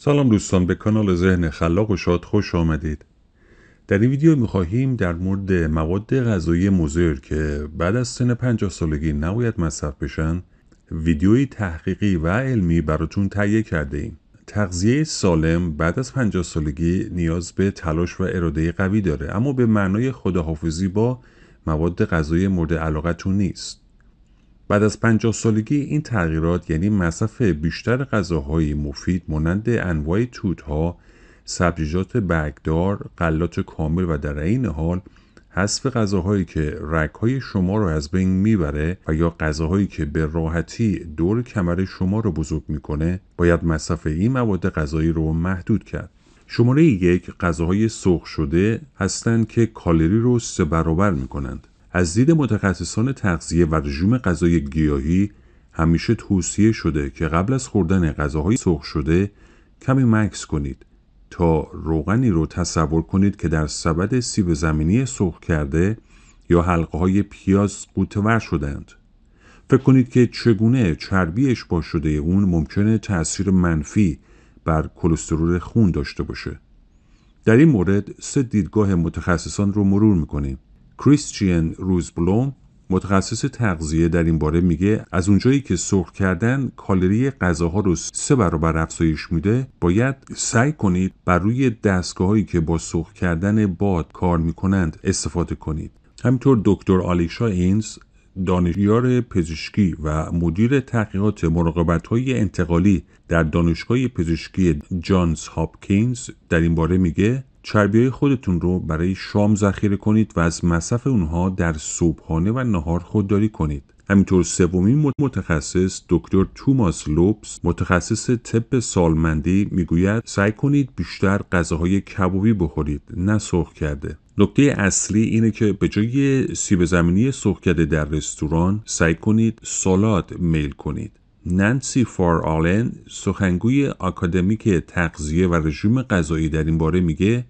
سلام دوستان به کانال ذهن خلاق و شاد خوش آمدید در این ویدیو میخواهیم در مورد مواد غذایی مزر که بعد از سن 50 سالگی نباید مصرف بشن ویدیوی تحقیقی و علمی براتون تهیه کرده ایم تغذیه سالم بعد از 50 سالگی نیاز به تلاش و اراده قوی داره اما به معنای خداحافظی با مواد غذایی مورد علاقتون نیست بعد از 50 سالگی این تغییرات یعنی مصرف بیشتر غذاهای مفید مانند انواع توتها، سبزیجات برگدار، غلات کامل و در عین حال حذف غذاهایی که رگهای شما را از بین میبره و یا غذاهایی که به راحتی دور کمر شما را بزرگ میکنه باید مصرف این مواد غذایی رو محدود کرد شماره یک غذاهای سرخ شده هستند که کالری رو سه برابر میکنند از دید متخصصان تغذیه و رژیم غذای گیاهی همیشه توصیه شده که قبل از خوردن غذاهای سرخ شده کمی مکس کنید تا روغنی رو تصور کنید که در سبد سیب زمینی سرخ کرده یا حلقه های پیاز قوتور شدند. فکر کنید که چگونه چربی اشباه شده اون ممکنه تأثیر منفی بر کلسترول خون داشته باشه. در این مورد سه دیدگاه متخصصان رو مرور میکنیم. کریستیان روزبلوم متخصص تغذیه در این باره میگه از اونجایی که سرخ کردن کالری غذاها رو سه برابر افزایش میده باید سعی کنید بر روی هایی که با سرخ کردن باد کار میکنند استفاده کنید همینطور دکتر آلیشا اینز دانشیار پزشکی و مدیر تحقیقات مراقبت های انتقالی در دانشگاه پزشکی جانز هاپکینز در این باره میگه چربی خودتون رو برای شام ذخیره کنید و از مصرف اونها در صبحانه و نهار خودداری کنید. همینطور سومین متخصص دکتر توماس لوپس متخصص طب سالمندی میگوید سعی کنید بیشتر غذاهای کبابی بخورید نه سرخ کرده نکته اصلی اینه که به جای سیب زمینی سرخ کرده در رستوران سعی کنید سالاد میل کنید نانسی فار آلن سخنگوی اکادمیک تغذیه و رژیم غذایی در این باره میگه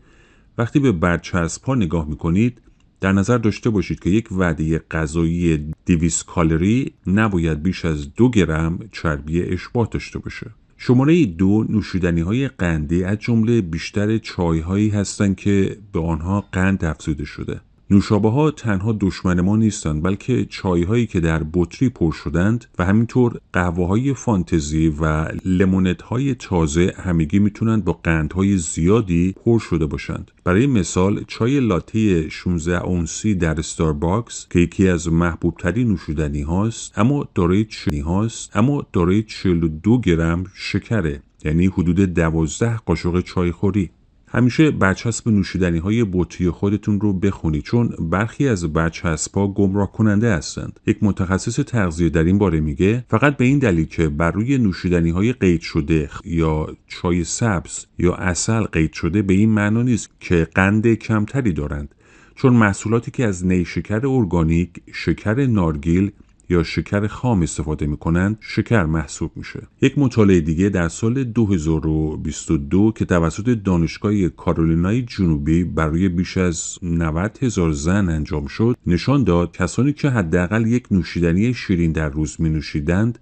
وقتی به برچسب ها نگاه میکنید در نظر داشته باشید که یک وعده غذایی 200 کالری نباید بیش از دو گرم چربی اشباه داشته باشه شماره دو نوشیدنی های قندی از جمله بیشتر چای هایی هستند که به آنها قند افزوده شده نوشابه ها تنها دشمن ما نیستند بلکه چای هایی که در بطری پر شدند و همینطور قهوه های فانتزی و لیمونت های تازه همگی میتونند با قند های زیادی پر شده باشند برای مثال چای لاته 16 اونسی در ستارباکس که یکی از محبوب ترین نوشیدنی هاست اما دارای چنی هاست اما دارای 42 گرم شکره یعنی حدود 12 قاشق چای خوری همیشه برچسب نوشیدنی های بطری خودتون رو بخونید چون برخی از برچسب ها گمراه کننده هستند یک متخصص تغذیه در این باره میگه فقط به این دلیل که بر روی نوشیدنی های قید شده یا چای سبز یا اصل قید شده به این معنا نیست که قند کمتری دارند چون محصولاتی که از نیشکر ارگانیک، شکر نارگیل، یا شکر خام استفاده می کنند شکر محسوب میشه یک مطالعه دیگه در سال 2022 که توسط دانشگاه کارولینای جنوبی برای بیش از 90 هزار زن انجام شد نشان داد کسانی که حداقل یک نوشیدنی شیرین در روز می نوشیدند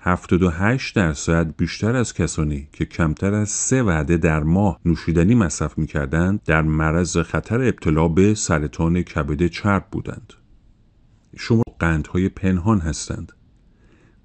78 درصد بیشتر از کسانی که کمتر از سه وعده در ماه نوشیدنی مصرف میکردند در معرض خطر ابتلا به سرطان کبد چرب بودند. شما قندهای پنهان هستند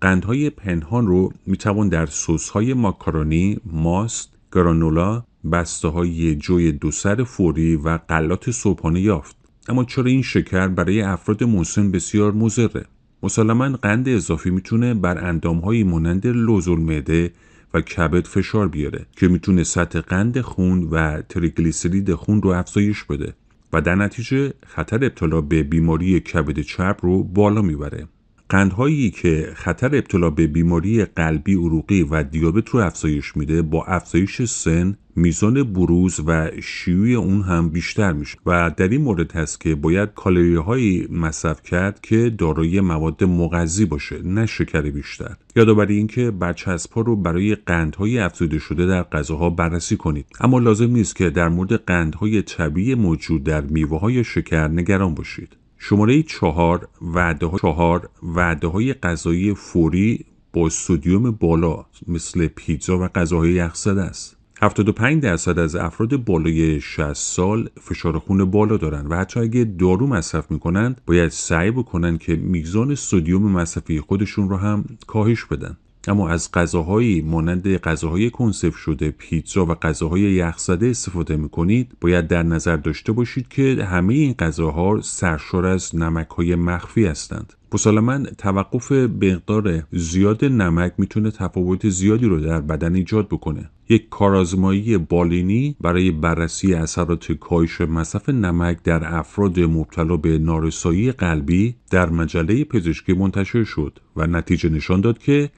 قندهای پنهان رو توان در های ماکارونی، ماست، گرانولا، بسته های جوی دوسر فوری و غلات صبحانه یافت اما چرا این شکر برای افراد موسن بسیار مضره مسلما قند اضافی میتونه بر های مانند لوزالمعده و کبد فشار بیاره که میتونه سطح قند خون و تریگلیسرید خون رو افزایش بده و در نتیجه خطر ابتلا به بیماری کبد چرب رو بالا میبره قندهایی که خطر ابتلا به بیماری قلبی عروقی و دیابت رو افزایش میده با افزایش سن میزان بروز و شیوع اون هم بیشتر میشه و در این مورد هست که باید کالری هایی مصرف کرد که دارای مواد مغذی باشه نه شکر بیشتر یادآوری اینکه برچسب ها رو برای قندهای افزوده شده در غذاها بررسی کنید اما لازم نیست که در مورد قندهای طبیعی موجود در میوه های شکر نگران باشید شماره چهار وعده, های چهار وعده های غذایی فوری با سودیوم بالا مثل پیتزا و غذاهای یخزد است 75 درصد از افراد بالای 60 سال فشار خون بالا دارند و حتی اگه دارو مصرف میکنند باید سعی بکنند که میزان سدیم مصرفی خودشون رو هم کاهش بدن اما از غذاهایی مانند غذاهای کنسرو شده پیتزا و غذاهای یخزده استفاده میکنید باید در نظر داشته باشید که همه این غذاها سرشار از نمک های مخفی هستند مسلما توقف مقدار زیاد نمک میتونه تفاوت زیادی رو در بدن ایجاد بکنه یک کارآزمایی بالینی برای بررسی اثرات کاهش مصرف نمک در افراد مبتلا به نارسایی قلبی در مجله پزشکی منتشر شد و نتیجه نشان داد که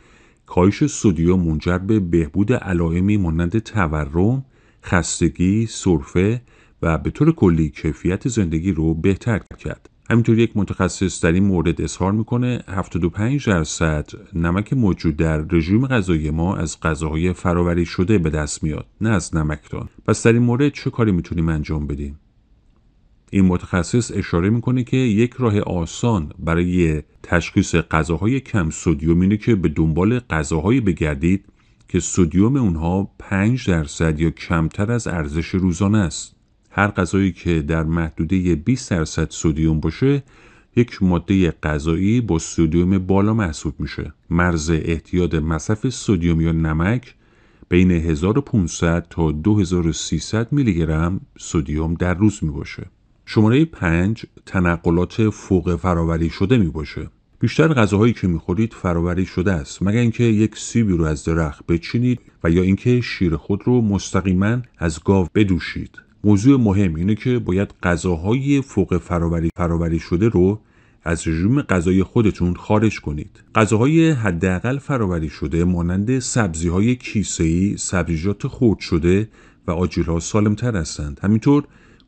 کاهش سودیوم منجر به بهبود علائمی مانند تورم، خستگی، سرفه و به طور کلی کیفیت زندگی رو بهتر کرد. همینطور یک متخصص در این مورد اظهار میکنه 75 درصد نمک موجود در رژیم غذایی ما از غذاهای فراوری شده به دست میاد نه از نمکدان پس در این مورد چه کاری میتونیم انجام بدیم این متخصص اشاره میکنه که یک راه آسان برای تشخیص غذاهای کم سدیم اینه که به دنبال غذاهایی بگردید که سدیم اونها 5 درصد یا کمتر از ارزش روزانه است. هر غذایی که در محدوده 20 درصد سدیم باشه یک ماده غذایی با سدیم بالا محسوب میشه. مرز احتیاط مصرف سدیم یا نمک بین 1500 تا 2300 میلی گرم سدیم در روز می باشه. شماره 5 تنقلات فوق فراوری شده می باشه. بیشتر غذاهایی که میخورید فراوری شده است مگر اینکه یک سیبی رو از درخت بچینید و یا اینکه شیر خود رو مستقیما از گاو بدوشید موضوع مهم اینه که باید غذاهای فوق فراوری فراوری شده رو از رژیم غذای خودتون خارج کنید. غذاهای حداقل فراوری شده مانند سبزی های کیسه ای، سبزیجات خرد شده و آجیل ها سالم تر هستند. همینطور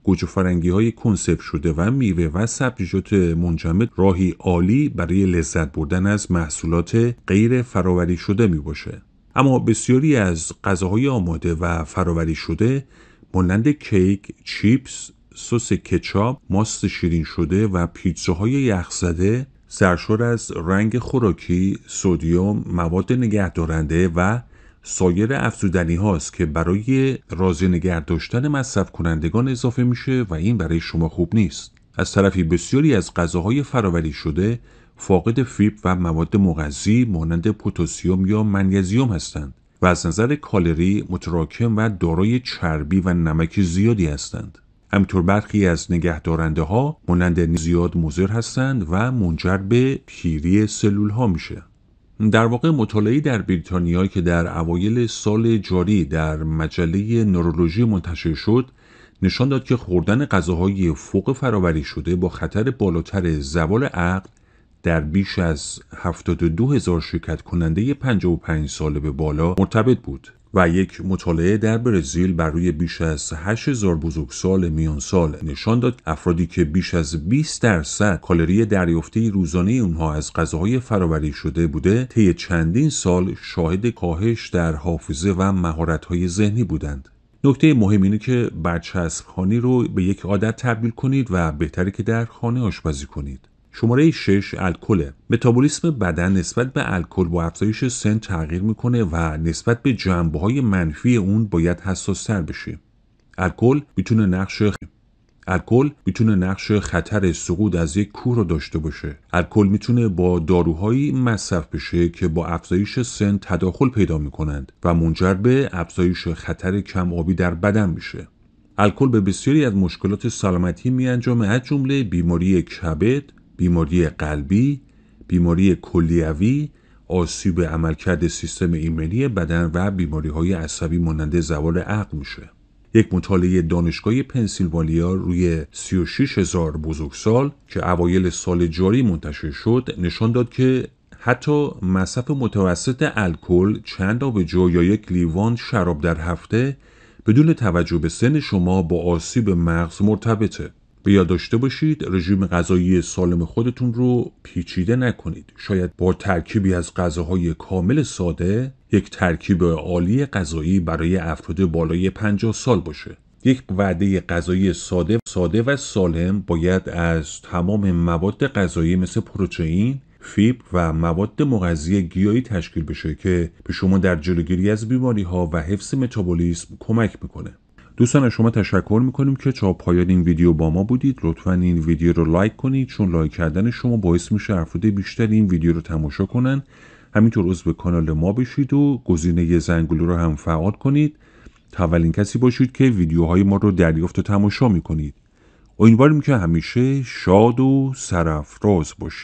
گوجه فرنگی های کنسپ شده و میوه و سبزیجات منجمد راهی عالی برای لذت بردن از محصولات غیر فراوری شده می باشه. اما بسیاری از غذاهای آماده و فراوری شده مانند کیک، چیپس، سس کچاپ، ماست شیرین شده و پیتزاهای یخ زده سرشار از رنگ خوراکی، سودیوم، مواد نگهدارنده و سایر افزودنی هاست که برای راضی نگه داشتن مصرف کنندگان اضافه میشه و این برای شما خوب نیست از طرفی بسیاری از غذاهای فراوری شده فاقد فیب و مواد مغذی مانند پوتاسیوم یا منیزیوم هستند و از نظر کالری متراکم و دارای چربی و نمک زیادی هستند همینطور برخی از نگهدارنده ها مانند زیاد مضر هستند و منجر به پیری سلول ها میشه در واقع مطالعه در بریتانیا که در اوایل سال جاری در مجله نورولوژی منتشر شد نشان داد که خوردن غذاهای فوق فراوری شده با خطر بالاتر زوال عقل در بیش از 72 هزار شرکت کننده 55 ساله به بالا مرتبط بود و یک مطالعه در برزیل بر روی بیش از 8000 بزرگسال میان سال نشان داد افرادی که بیش از 20 درصد کالری دریافتی روزانه اونها از غذاهای فراوری شده بوده طی چندین سال شاهد کاهش در حافظه و مهارت‌های ذهنی بودند. نکته مهم اینه که برچسب خانی رو به یک عادت تبدیل کنید و بهتره که در خانه آشپزی کنید. شماره 6 الکل متابولیسم بدن نسبت به الکل با افزایش سن تغییر میکنه و نسبت به جنبه های منفی اون باید حساستر بشه. الکل میتونه نقش الکل میتونه نقش خطر سقوط از یک کوه رو داشته باشه الکل میتونه با داروهایی مصرف بشه که با افزایش سن تداخل پیدا میکنند و منجر به افزایش خطر کم آبی در بدن میشه الکل به بسیاری از مشکلات سلامتی می انجامه از جمله بیماری کبد، بیماری قلبی، بیماری کلیوی، آسیب عملکرد سیستم ایمنی بدن و بیماری های عصبی مانند زوال عقل میشه. یک مطالعه دانشگاهی پنسیلوانیا روی 36 هزار بزرگسال که اوایل سال جاری منتشر شد نشان داد که حتی مصرف متوسط الکل چند آب یا یک لیوان شراب در هفته بدون توجه به سن شما با آسیب مغز مرتبطه به یاد داشته باشید رژیم غذایی سالم خودتون رو پیچیده نکنید شاید با ترکیبی از غذاهای کامل ساده یک ترکیب عالی غذایی برای افراد بالای 50 سال باشه یک وعده غذایی ساده ساده و سالم باید از تمام مواد غذایی مثل پروتئین فیبر و مواد مغذی گیاهی تشکیل بشه که به شما در جلوگیری از بیماری ها و حفظ متابولیسم کمک میکنه دوستان از شما تشکر میکنیم که تا پایان این ویدیو با ما بودید لطفا این ویدیو رو لایک کنید چون لایک کردن شما باعث میشه افراد بیشتری این ویدیو رو تماشا کنن همینطور عضو کانال ما بشید و گزینه زنگوله رو هم فعال کنید تا اولین کسی باشید که ویدیوهای ما رو دریافت و تماشا میکنید امیدواریم که همیشه شاد و سرافراز باشید